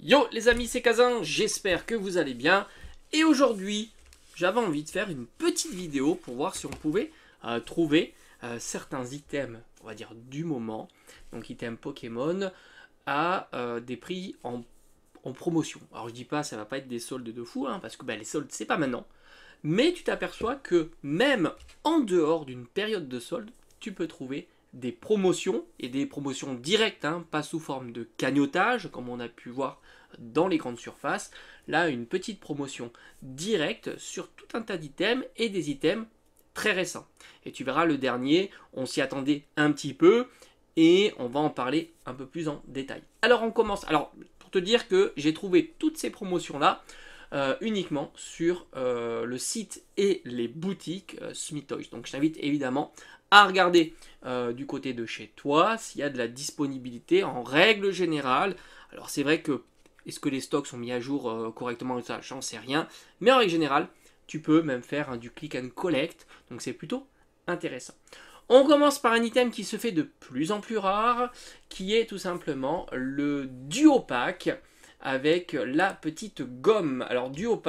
Yo les amis, c'est Kazan, j'espère que vous allez bien. Et aujourd'hui, j'avais envie de faire une petite vidéo pour voir si on pouvait euh, trouver euh, certains items, on va dire du moment, donc items Pokémon, à euh, des prix en, promotion. Alors je dis pas, ça va pas être des soldes de fou, hein, parce que ben, les soldes c'est pas maintenant. Mais tu t'aperçois que même en dehors d'une période de solde, tu peux trouver des promotions et des promotions directes, hein, pas sous forme de cagnotage comme on a pu voir dans les grandes surfaces. Là, une petite promotion directe sur tout un tas d'items et des items très récents. Et tu verras, le dernier, on s'y attendait un petit peu et on va en parler un peu plus en détail. Alors, on commence. Alors, pour te dire que j'ai trouvé toutes ces promotions-là. Euh, uniquement sur euh, le site et les boutiques euh, Smith Toys. Donc je t'invite évidemment à regarder euh, du côté de chez toi s'il y a de la disponibilité en règle générale. Alors c'est vrai que est-ce que les stocks sont mis à jour euh, correctement ça, j'en sais rien. Mais en règle générale, tu peux même faire hein, du click and collect. Donc c'est plutôt intéressant. On commence par un item qui se fait de plus en plus rare, qui est tout simplement le duo avec la petite gomme. Alors duo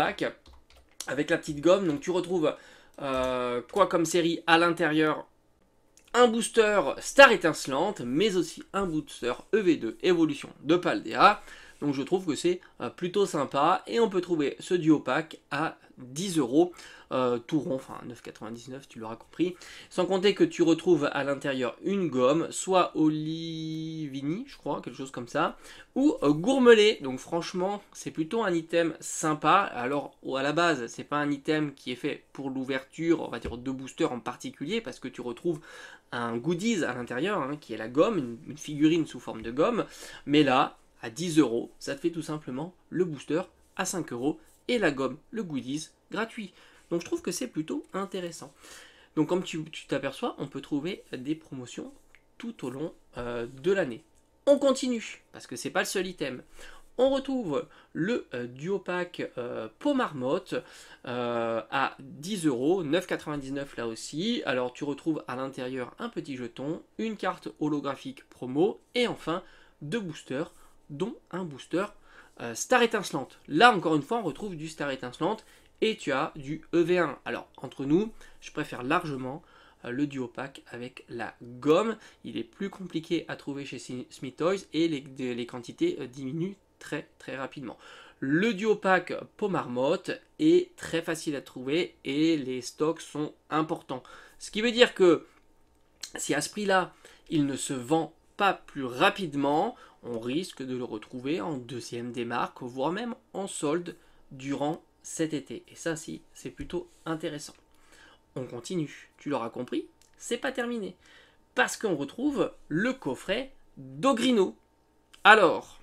avec la petite gomme, donc tu retrouves euh, quoi comme série à l'intérieur un booster Star étincelante, mais aussi un booster EV2 évolution de Paldea, donc je trouve que c'est euh, plutôt sympa. Et on peut trouver ce duo pack à 10 euros. Euh, tout rond, enfin 9,99 tu l'auras compris. Sans compter que tu retrouves à l'intérieur une gomme, soit Olivini, je crois, quelque chose comme ça, ou euh, gourmelé. Donc franchement, c'est plutôt un item sympa. Alors à la base, c'est pas un item qui est fait pour l'ouverture, on va dire de booster en particulier, parce que tu retrouves un goodies à l'intérieur, hein, qui est la gomme, une figurine sous forme de gomme. Mais là, à 10 euros, ça fait tout simplement le booster à 5 euros et la gomme, le goodies gratuit. Donc je trouve que c'est plutôt intéressant. Donc comme tu t'aperçois, on peut trouver des promotions tout au long euh, de l'année. On continue, parce que c'est pas le seul item. On retrouve le euh, duo pack euh, marmotte euh, à 10 euros, 9,99 là aussi. Alors tu retrouves à l'intérieur un petit jeton, une carte holographique promo et enfin deux boosters dont un booster euh, star étincelante. Là encore une fois, on retrouve du star étincelante et tu as du EV1. Alors entre nous, je préfère largement euh, le duo pack avec la gomme. Il est plus compliqué à trouver chez Smith Toys et les, quantités euh, diminuent très très rapidement. Le duo pack peau marmotte est très facile à trouver et les stocks sont importants. Ce qui veut dire que si à ce prix-là, il ne se vend pas plus rapidement, on risque de le retrouver en deuxième démarque, voire même en solde durant cet été. Et ça, si, c'est plutôt intéressant. On continue, tu l'auras compris, c'est pas terminé. Parce qu'on retrouve le coffret d'Ogrino. Alors,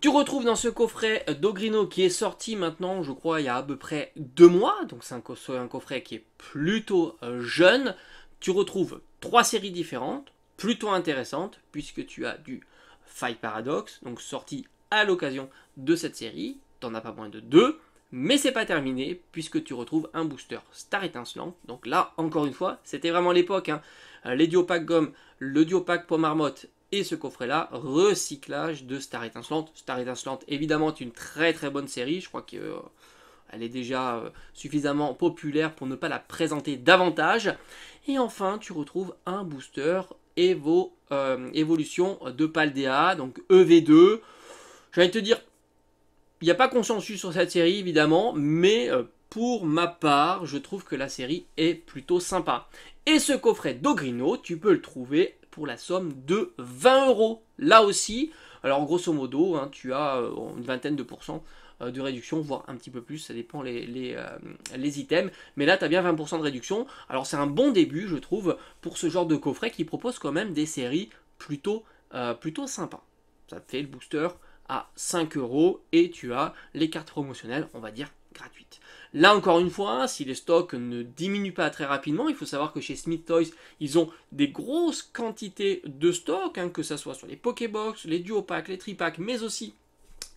tu retrouves dans ce coffret d'Ogrino qui est sorti maintenant, je crois, il y a à peu près deux mois, donc c'est un, coffret qui est plutôt euh, jeune. Tu retrouves trois séries différentes, plutôt intéressantes, puisque tu as du Fight Paradox, donc sorti à l'occasion de cette série, t'en as pas moins de deux, mais c'est pas terminé puisque tu retrouves un booster Star Étincelant. Donc là, encore une fois, c'était vraiment l'époque. Hein. Euh, les Diopac Gomme, le Diopac pour Marmotte et ce coffret-là, recyclage de Star Étincelante. Star Étincelante, évidemment, est une très très bonne série. Je crois qu'elle euh, est déjà euh, suffisamment populaire pour ne pas la présenter davantage. Et enfin, tu retrouves un booster et vos euh, évolutions de Paldea, donc EV2. J'allais te dire, il n'y a pas consensus sur cette série évidemment, mais euh, pour ma part, je trouve que la série est plutôt sympa. Et ce coffret d'Ogrino, tu peux le trouver pour la somme de 20 euros. Là aussi, alors grosso modo, hein, tu as euh, une vingtaine de pourcents euh, de réduction, voire un petit peu plus, ça dépend les, les, euh, items. Mais là, tu as bien 20% de réduction. Alors c'est un bon début, je trouve, pour ce genre de coffret qui propose quand même des séries plutôt, euh, plutôt sympas. Ça fait le booster à 5 euros et tu as les cartes promotionnelles, on va dire gratuites. Là encore une fois, si les stocks ne diminuent pas très rapidement, il faut savoir que chez Smith Toys, ils ont des grosses quantités de stocks, hein, que ce soit sur les Pokébox, les Duopacks, les Tripacks, mais aussi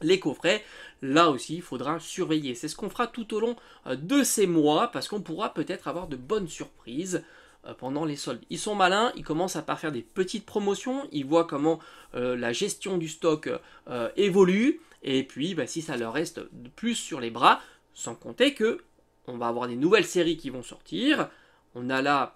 les coffrets. Là aussi, il faudra surveiller. C'est ce qu'on fera tout au long euh, de ces mois parce qu'on pourra peut-être avoir de bonnes surprises euh, pendant les soldes. Ils sont malins, ils commencent à par faire des petites promotions, ils voient comment euh, la gestion du stock évolue, et puis bah, si ça leur reste de plus sur les bras, sans compter que on va avoir des nouvelles séries qui vont sortir. On a là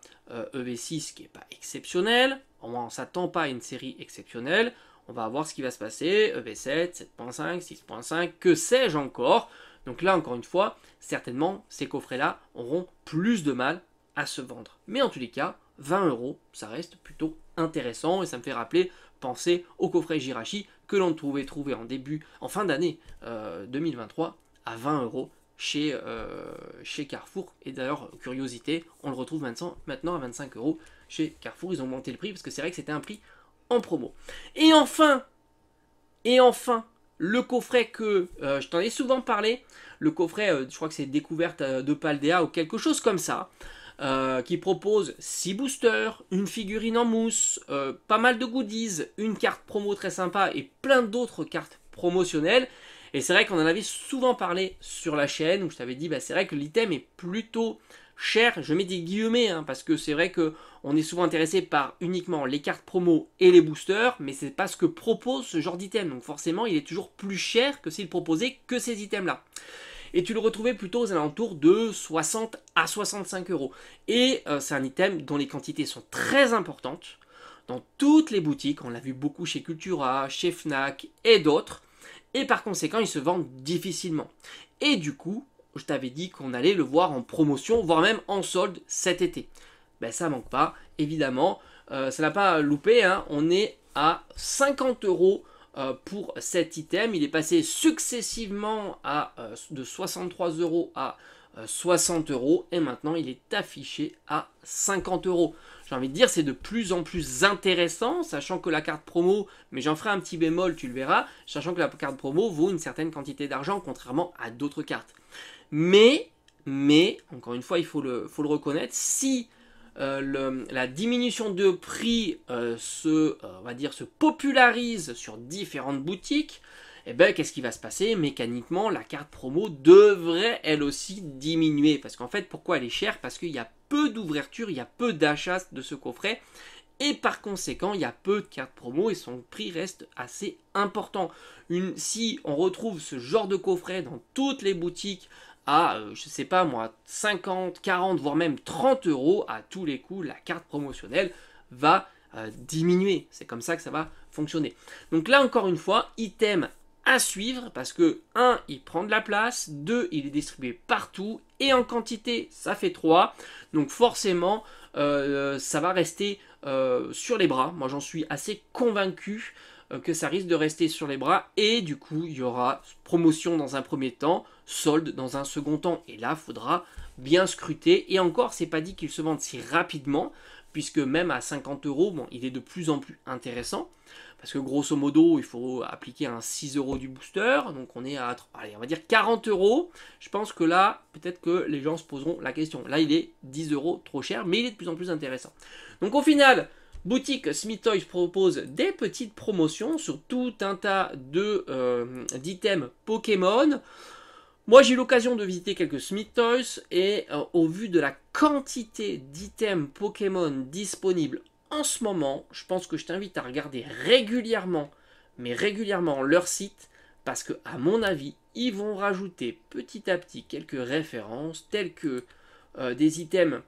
EV6 e qui n'est pas exceptionnel, on ne s'attend pas à une série exceptionnelle. On va voir ce qui va se passer, EV7, 7.5, 6.5, que sais-je encore. Donc là, encore une fois, certainement, ces coffrets-là auront plus de mal à se vendre. Mais en tous les cas, 20 euros, ça reste plutôt intéressant et ça me fait rappeler, penser au coffret Jirachi que l'on trouvait en début, en fin d'année 2023 euh, à 20 euros chez, euh, chez Carrefour. Et d'ailleurs, curiosité, on le retrouve maintenant, à 25 euros chez Carrefour. Ils ont monté le prix parce que c'est vrai que c'était un prix en promo. Et enfin, et enfin, le coffret que euh, je t'en ai souvent parlé, le coffret, euh, je crois que c'est découverte euh, de Paldea ou quelque chose comme ça, qui propose six boosters, une figurine en mousse, pas mal de goodies, une carte promo très sympa et plein d'autres cartes promotionnelles. Et c'est vrai qu'on en avait souvent parlé sur la chaîne où je t'avais dit, bah, c'est vrai que l'item est plutôt cher, je mets des guillemets, hein, parce que c'est vrai que on est souvent intéressé par uniquement les cartes promo et les boosters, mais c'est pas ce que propose ce genre d'item, donc forcément il est toujours plus cher que s'il proposait que ces items-là et tu le retrouvais plutôt aux alentours de 60 à 65 euros. Et euh, c'est un item dont les quantités sont très importantes dans toutes les boutiques. On l'a vu beaucoup chez Cultura, chez Fnac et d'autres. Et par conséquent, ils se vendent difficilement. Et du coup, je t'avais dit qu'on allait le voir en promotion, voire même en solde cet été. Ben ça manque pas, évidemment. Euh, ça n'a pas loupé, hein. on est à 50 euros euh, pour cet item. Il est passé successivement à, euh, de 63 euros à 60 euros et maintenant il est affiché à 50 euros j'ai envie de dire, c'est de plus en plus intéressant, sachant que la carte promo, mais j'en ferai un petit bémol, tu le verras, sachant que la carte promo vaut une certaine quantité d'argent, contrairement à d'autres cartes. Mais, mais, encore une fois, il faut le, reconnaître, si euh, la diminution de prix euh, se, euh, on va dire, se popularise sur différentes boutiques, et eh ben, qu'est-ce qui va se passer Mécaniquement, la carte promo devrait elle aussi diminuer. Parce qu'en fait, pourquoi elle est chère Parce qu'il y a peu d'ouverture, il y a peu d'achats de ce coffret. Et par conséquent, il y a peu de cartes promo et son prix reste assez important. Une, si on retrouve ce genre de coffret dans toutes les boutiques à, euh, je sais pas moi, 50, 40, voire même 30 euros, à tous les coups, la carte promotionnelle va euh, diminuer. C'est comme ça que ça va fonctionner. Donc là, encore une fois, item à suivre parce que 1 il prend de la place, 2 il est distribué partout et en quantité ça fait 3. Donc forcément euh, ça va rester euh, sur les bras. Moi j'en suis assez convaincu euh, que ça risque de rester sur les bras et du coup il y aura promotion dans un premier temps, solde dans un second temps et là faudra bien scruter et encore c'est pas dit qu'il se vende si rapidement puisque même à 50 euros, bon, il est de plus en plus intéressant, parce que grosso modo, il faut appliquer un 6 euros du booster, donc on est à, allez, on va dire 40 euros. Je pense que là, peut-être que les gens se poseront la question. Là, il est 10 euros trop cher, mais il est de plus en plus intéressant. Donc au final, Boutique Smith Toys propose des petites promotions sur tout un tas de euh, d'items Pokémon. Moi, j'ai eu l'occasion de visiter quelques Smith Toys et euh, au vu de la quantité d'items Pokémon disponibles en ce moment, je pense que je t'invite à regarder régulièrement, mais régulièrement leur site parce que à mon avis, ils vont rajouter petit à petit quelques références telles que euh, des items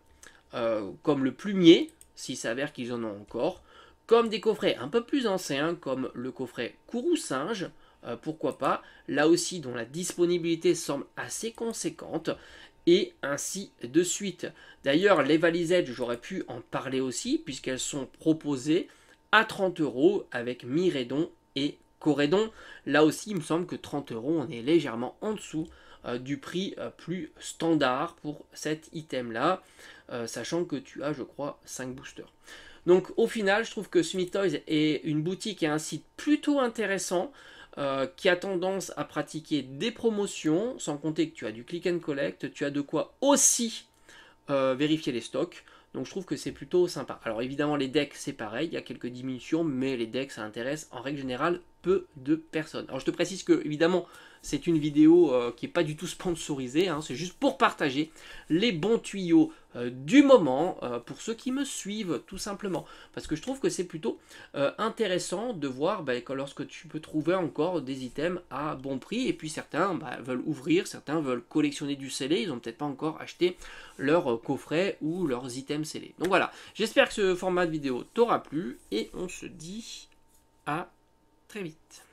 euh, comme le plumier, s'il s'avère qu'ils en ont encore, comme des coffrets un peu plus anciens comme le coffret Kourou Singe, euh, pourquoi pas, là aussi dont la disponibilité semble assez conséquente, et ainsi de suite. D'ailleurs, les valisettes, j'aurais pu en parler aussi, puisqu'elles sont proposées à 30 euros avec Miredon et Corédon. Là aussi, il me semble que 30 euros, on est légèrement en dessous euh, du prix euh, plus standard pour cet item-là, sachant que tu as, je crois, 5 boosters. Donc au final, je trouve que Smith Toys est une boutique et un site plutôt intéressant. Euh, qui a tendance à pratiquer des promotions, sans compter que tu as du click and collect, tu as de quoi aussi euh, vérifier les stocks. Donc je trouve que c'est plutôt sympa. Alors évidemment les decks c'est pareil, il y a quelques diminutions, mais les decks ça intéresse en règle générale peu de personnes. Alors je te précise que évidemment c'est une vidéo euh, qui n'est pas du tout sponsorisée, hein. c'est juste pour partager les bons tuyaux euh, du moment euh, pour ceux qui me suivent tout simplement. Parce que je trouve que c'est plutôt intéressant de voir bah, que lorsque tu peux trouver encore des items à bon prix et puis certains bah, veulent ouvrir, certains veulent collectionner du scellé, ils n'ont peut-être pas encore acheté leur coffret ou leurs items donc voilà, j'espère que ce format de vidéo t'aura plu et on se dit à très vite.